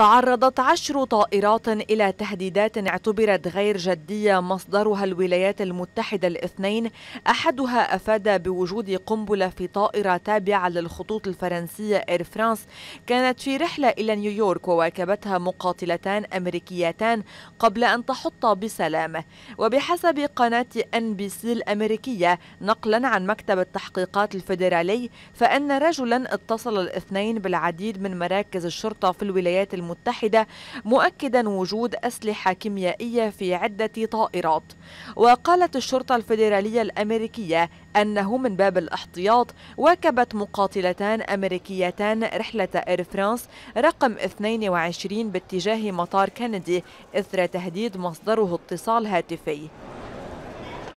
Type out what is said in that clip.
تعرضت عشر طائرات إلى تهديدات اعتبرت غير جدية مصدرها الولايات المتحدة الاثنين أحدها أفاد بوجود قنبلة في طائرة تابعة للخطوط الفرنسية إير فرانس كانت في رحلة إلى نيويورك وواكبتها مقاتلتان أمريكيتان قبل أن تحط بسلامة وبحسب قناة أن بي سي الأمريكية نقلا عن مكتب التحقيقات الفيدرالي فإن رجلا اتصل الاثنين بالعديد من مراكز الشرطة في الولايات المتحدة المتحدة مؤكدا وجود أسلحة كيميائية في عدة طائرات وقالت الشرطة الفيدرالية الأمريكية أنه من باب الاحتياط واكبت مقاتلتان أمريكيتان رحلة إير فرانس رقم 22 باتجاه مطار كندي إثر تهديد مصدره اتصال هاتفي